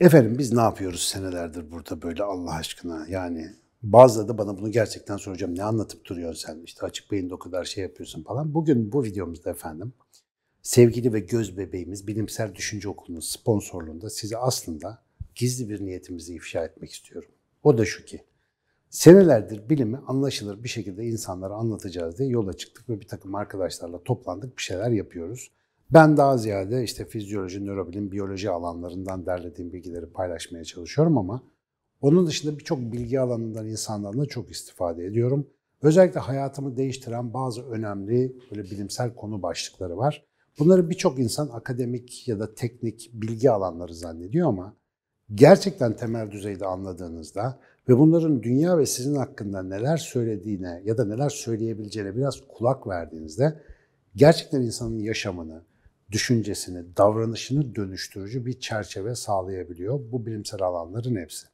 Efendim biz ne yapıyoruz senelerdir burada böyle Allah aşkına yani bazıları da bana bunu gerçekten soracağım. Ne anlatıp duruyorsun sen? İşte açık beyinde o kadar şey yapıyorsun falan. Bugün bu videomuzda efendim sevgili ve göz bebeğimiz Bilimsel Düşünce Okulu'nun sponsorluğunda size aslında gizli bir niyetimizi ifşa etmek istiyorum. O da şu ki Senelerdir bilimi anlaşılır bir şekilde insanlara anlatacağız diye yola çıktık ve bir takım arkadaşlarla toplandık bir şeyler yapıyoruz. Ben daha ziyade işte fizyoloji, nörobilim, biyoloji alanlarından derlediğim bilgileri paylaşmaya çalışıyorum ama onun dışında birçok bilgi alanından insanlarla çok istifade ediyorum. Özellikle hayatımı değiştiren bazı önemli böyle bilimsel konu başlıkları var. Bunları birçok insan akademik ya da teknik bilgi alanları zannediyor ama gerçekten temel düzeyde anladığınızda ve bunların dünya ve sizin hakkında neler söylediğine ya da neler söyleyebileceğine biraz kulak verdiğinizde gerçekten insanın yaşamını, düşüncesini, davranışını dönüştürücü bir çerçeve sağlayabiliyor bu bilimsel alanların hepsi.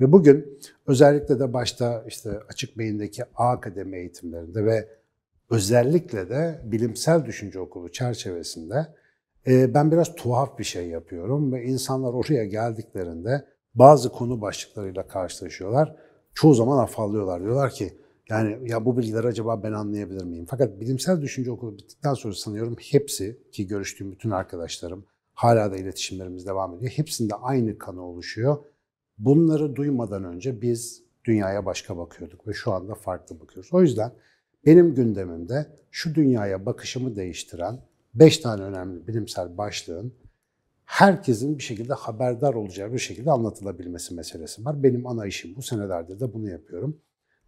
Ve bugün özellikle de başta işte açık beyindeki A akademi eğitimlerinde ve özellikle de bilimsel düşünce okulu çerçevesinde e, ben biraz tuhaf bir şey yapıyorum ve insanlar oraya geldiklerinde bazı konu başlıklarıyla karşılaşıyorlar. Çoğu zaman afallıyorlar. Diyorlar ki yani ya bu bilgileri acaba ben anlayabilir miyim? Fakat bilimsel düşünce okulu bittikten sonra sanıyorum hepsi ki görüştüğüm bütün arkadaşlarım hala da iletişimlerimiz devam ediyor. Hepsinde aynı kanı oluşuyor. Bunları duymadan önce biz dünyaya başka bakıyorduk ve şu anda farklı bakıyoruz. O yüzden benim gündemimde şu dünyaya bakışımı değiştiren 5 tane önemli bilimsel başlığın herkesin bir şekilde haberdar olacağı bir şekilde anlatılabilmesi meselesi var. Benim ana işim bu senelerdir de bunu yapıyorum.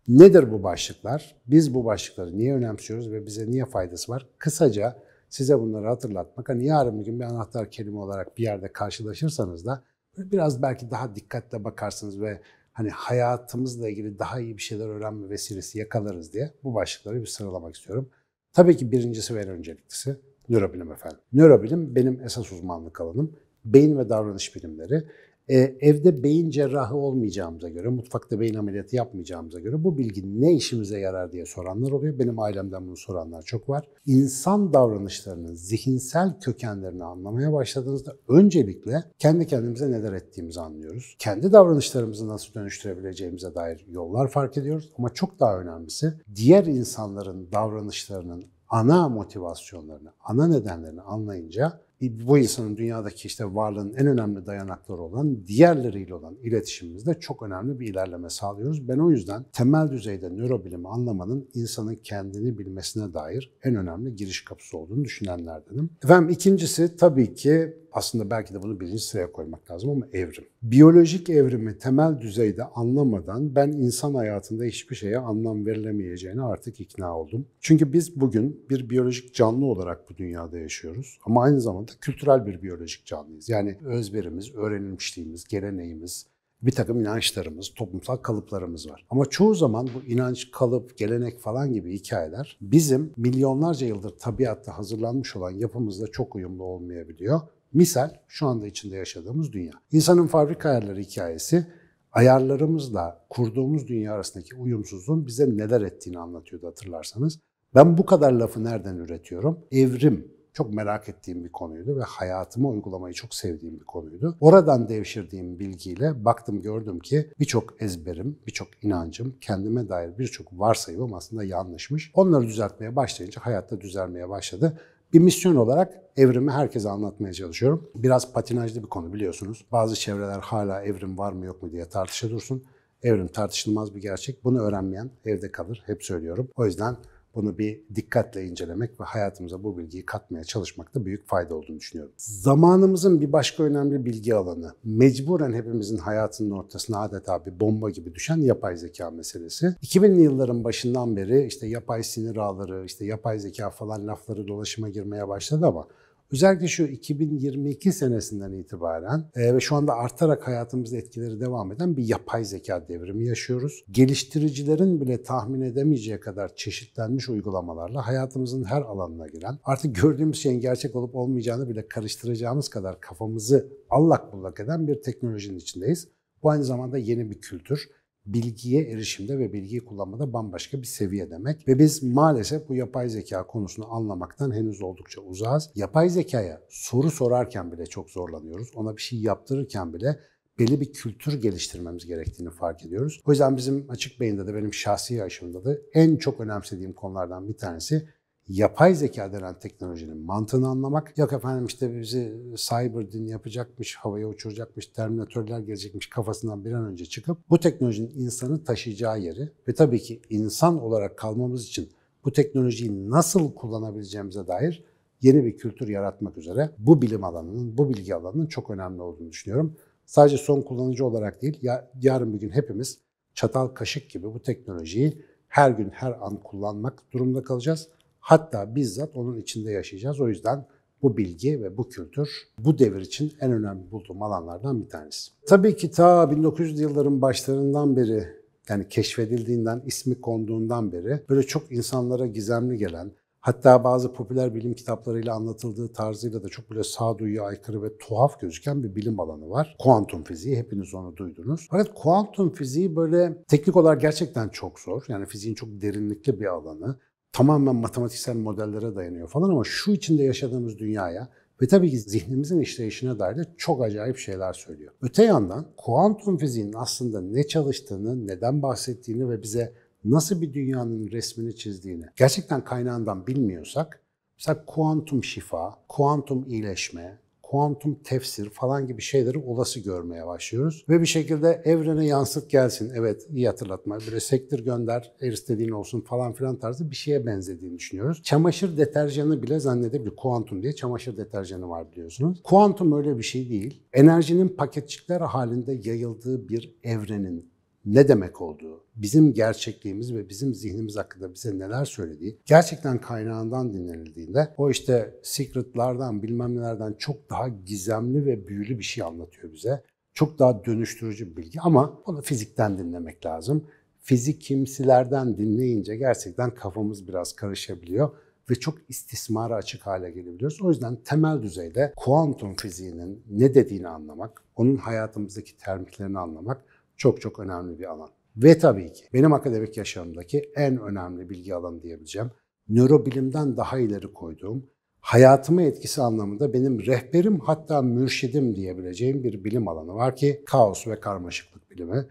Nedir bu başlıklar? Biz bu başlıkları niye önemsiyoruz ve bize niye faydası var? Kısaca size bunları hatırlatmak. Hani yarın bir gün bir anahtar kelime olarak bir yerde karşılaşırsanız da biraz belki daha dikkatle bakarsınız ve hani hayatımızla ilgili daha iyi bir şeyler öğrenme vesilesi yakalarız diye bu başlıkları bir sıralamak istiyorum. Tabii ki birincisi ve en önceliklisi Nörobilim efendim. Nörobilim benim esas uzmanlık alanım. Beyin ve davranış bilimleri. Ee, evde beyin cerrahı olmayacağımıza göre, mutfakta beyin ameliyatı yapmayacağımıza göre bu bilgi ne işimize yarar diye soranlar oluyor. Benim ailemden bunu soranlar çok var. İnsan davranışlarının zihinsel kökenlerini anlamaya başladığınızda öncelikle kendi kendimize neler ettiğimizi anlıyoruz. Kendi davranışlarımızı nasıl dönüştürebileceğimize dair yollar fark ediyoruz. Ama çok daha önemlisi diğer insanların davranışlarının ana motivasyonlarını, ana nedenlerini anlayınca bu insanın dünyadaki işte varlığın en önemli dayanakları olan diğerleriyle olan iletişimimizde çok önemli bir ilerleme sağlıyoruz. Ben o yüzden temel düzeyde nörobilimi anlamanın insanın kendini bilmesine dair en önemli giriş kapısı olduğunu düşünenlerdenim. Efendim ikincisi tabii ki aslında belki de bunu birinci sıraya koymak lazım ama evrim. Biyolojik evrimi temel düzeyde anlamadan ben insan hayatında hiçbir şeye anlam verilemeyeceğine artık ikna oldum. Çünkü biz bugün bir biyolojik canlı olarak bu dünyada yaşıyoruz ama aynı zamanda kültürel bir biyolojik canlıyız. Yani özverimiz, öğrenilmişliğimiz, geleneğimiz, bir takım inançlarımız, toplumsal kalıplarımız var. Ama çoğu zaman bu inanç, kalıp, gelenek falan gibi hikayeler bizim milyonlarca yıldır tabiatta hazırlanmış olan yapımızla çok uyumlu olmayabiliyor Misal şu anda içinde yaşadığımız dünya. İnsanın fabrika ayarları hikayesi ayarlarımızla kurduğumuz dünya arasındaki uyumsuzluğun bize neler ettiğini anlatıyordu hatırlarsanız. Ben bu kadar lafı nereden üretiyorum? Evrim çok merak ettiğim bir konuydu ve hayatımı uygulamayı çok sevdiğim bir konuydu. Oradan devşirdiğim bilgiyle baktım gördüm ki birçok ezberim, birçok inancım, kendime dair birçok varsayımım aslında yanlışmış. Onları düzeltmeye başlayınca hayatta düzelmeye başladı bir misyon olarak evrimi herkese anlatmaya çalışıyorum. Biraz patinajlı bir konu biliyorsunuz. Bazı çevreler hala evrim var mı yok mu diye tartışa dursun. Evrim tartışılmaz bir gerçek. Bunu öğrenmeyen evde kalır. Hep söylüyorum. O yüzden bunu bir dikkatle incelemek ve hayatımıza bu bilgiyi katmaya çalışmakta büyük fayda olduğunu düşünüyorum. Zamanımızın bir başka önemli bilgi alanı, mecburen hepimizin hayatının ortasına adeta bir bomba gibi düşen yapay zeka meselesi. 2000'li yılların başından beri işte yapay sinir ağları, işte yapay zeka falan lafları dolaşıma girmeye başladı ama Özellikle şu 2022 senesinden itibaren e, ve şu anda artarak hayatımızda etkileri devam eden bir yapay zeka devrimi yaşıyoruz. Geliştiricilerin bile tahmin edemeyeceği kadar çeşitlenmiş uygulamalarla hayatımızın her alanına giren, artık gördüğümüz şeyin gerçek olup olmayacağını bile karıştıracağımız kadar kafamızı allak bullak eden bir teknolojinin içindeyiz. Bu aynı zamanda yeni bir kültür bilgiye erişimde ve bilgiyi kullanmada bambaşka bir seviye demek. Ve biz maalesef bu yapay zeka konusunu anlamaktan henüz oldukça uzağız. Yapay zekaya soru sorarken bile çok zorlanıyoruz. Ona bir şey yaptırırken bile belli bir kültür geliştirmemiz gerektiğini fark ediyoruz. O yüzden bizim açık beyinde de benim şahsi yaşamda da en çok önemsediğim konulardan bir tanesi yapay zeka denen teknolojinin mantığını anlamak, yok efendim işte bizi cyber din yapacakmış, havaya uçuracakmış, terminatörler gelecekmiş kafasından bir an önce çıkıp bu teknolojinin insanı taşıyacağı yeri ve tabii ki insan olarak kalmamız için bu teknolojiyi nasıl kullanabileceğimize dair yeni bir kültür yaratmak üzere bu bilim alanının, bu bilgi alanının çok önemli olduğunu düşünüyorum. Sadece son kullanıcı olarak değil, yarın bir gün hepimiz çatal kaşık gibi bu teknolojiyi her gün her an kullanmak durumunda kalacağız. Hatta bizzat onun içinde yaşayacağız. O yüzden bu bilgi ve bu kültür bu devir için en önemli bulduğum alanlardan bir tanesi. Tabii ki ta 1900'lü yılların başlarından beri yani keşfedildiğinden, ismi konduğundan beri böyle çok insanlara gizemli gelen, hatta bazı popüler bilim kitaplarıyla anlatıldığı tarzıyla da çok böyle sağduyuya aykırı ve tuhaf gözüken bir bilim alanı var. Kuantum fiziği, hepiniz onu duydunuz. Fakat kuantum fiziği böyle teknik olarak gerçekten çok zor. Yani fiziğin çok derinlikli bir alanı tamamen matematiksel modellere dayanıyor falan ama şu içinde yaşadığımız dünyaya ve tabii ki zihnimizin işleyişine dair de çok acayip şeyler söylüyor. Öte yandan kuantum fiziğinin aslında ne çalıştığını, neden bahsettiğini ve bize nasıl bir dünyanın resmini çizdiğini gerçekten kaynağından bilmiyorsak mesela kuantum şifa, kuantum iyileşme, kuantum tefsir falan gibi şeyleri olası görmeye başlıyoruz. Ve bir şekilde evrene yansıt gelsin. Evet iyi hatırlatma. Böyle sektir gönder, her istediğin olsun falan filan tarzı bir şeye benzediğini düşünüyoruz. Çamaşır deterjanı bile zannedebilir. Kuantum diye çamaşır deterjanı var biliyorsunuz. Kuantum öyle bir şey değil. Enerjinin paketçikler halinde yayıldığı bir evrenin ne demek olduğu, bizim gerçekliğimiz ve bizim zihnimiz hakkında bize neler söylediği gerçekten kaynağından dinlenildiğinde o işte secretlardan bilmem nelerden çok daha gizemli ve büyülü bir şey anlatıyor bize. Çok daha dönüştürücü bir bilgi ama onu fizikten dinlemek lazım. Fizik kimsilerden dinleyince gerçekten kafamız biraz karışabiliyor ve çok istismara açık hale gelebiliyoruz. O yüzden temel düzeyde kuantum fiziğinin ne dediğini anlamak, onun hayatımızdaki termiklerini anlamak çok çok önemli bir alan. Ve tabii ki benim akademik yaşamımdaki en önemli bilgi alanı diyebileceğim, nörobilimden daha ileri koyduğum, hayatıma etkisi anlamında benim rehberim hatta mürşidim diyebileceğim bir bilim alanı var ki kaos ve karmaşıklık bilimi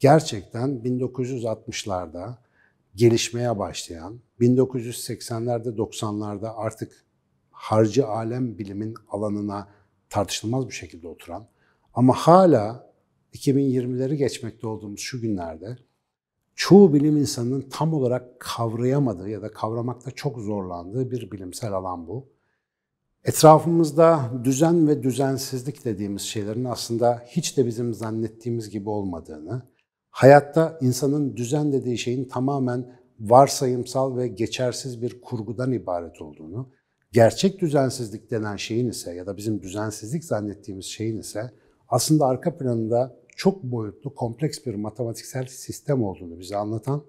gerçekten 1960'larda gelişmeye başlayan, 1980'lerde 90'larda artık harcı alem bilimin alanına tartışılmaz bir şekilde oturan ama hala 2020'leri geçmekte olduğumuz şu günlerde çoğu bilim insanının tam olarak kavrayamadığı ya da kavramakta çok zorlandığı bir bilimsel alan bu. Etrafımızda düzen ve düzensizlik dediğimiz şeylerin aslında hiç de bizim zannettiğimiz gibi olmadığını, hayatta insanın düzen dediği şeyin tamamen varsayımsal ve geçersiz bir kurgudan ibaret olduğunu, gerçek düzensizlik denen şeyin ise ya da bizim düzensizlik zannettiğimiz şeyin ise aslında arka planında çok boyutlu, kompleks bir matematiksel sistem olduğunu bize anlatan,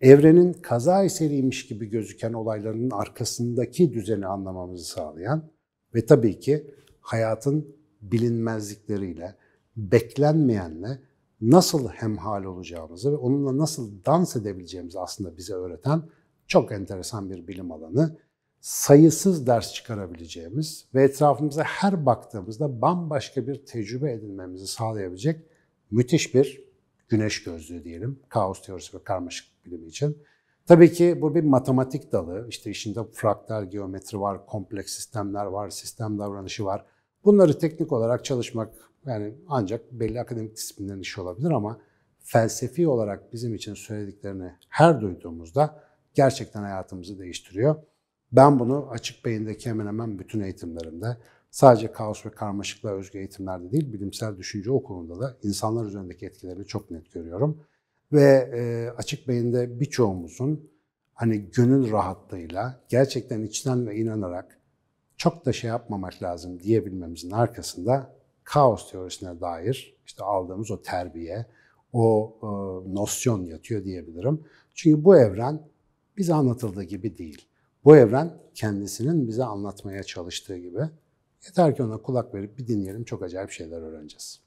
evrenin kaza eseriymiş gibi gözüken olayların arkasındaki düzeni anlamamızı sağlayan ve tabii ki hayatın bilinmezlikleriyle, beklenmeyenle nasıl hemhal olacağımızı ve onunla nasıl dans edebileceğimizi aslında bize öğreten çok enteresan bir bilim alanı. Sayısız ders çıkarabileceğimiz ve etrafımıza her baktığımızda bambaşka bir tecrübe edinmemizi sağlayabilecek müthiş bir güneş gözlüğü diyelim. Kaos teorisi ve karmaşık bilimi için. Tabii ki bu bir matematik dalı. İşte içinde fraktal geometri var, kompleks sistemler var, sistem davranışı var. Bunları teknik olarak çalışmak yani ancak belli akademik disiplinlerin işi olabilir ama felsefi olarak bizim için söylediklerini her duyduğumuzda gerçekten hayatımızı değiştiriyor. Ben bunu açık beyindeki hemen hemen bütün eğitimlerimde Sadece kaos ve karmaşıkla özgü eğitimlerde değil, bilimsel düşünce okulunda da insanlar üzerindeki etkilerini çok net görüyorum. Ve e, açık beyinde birçoğumuzun hani gönül rahatlığıyla, gerçekten içten ve inanarak çok da şey yapmamak lazım diyebilmemizin arkasında kaos teorisine dair işte aldığımız o terbiye, o e, nosyon yatıyor diyebilirim. Çünkü bu evren bize anlatıldığı gibi değil. Bu evren kendisinin bize anlatmaya çalıştığı gibi Yeter ki ona kulak verip bir dinleyelim çok acayip şeyler öğreneceğiz.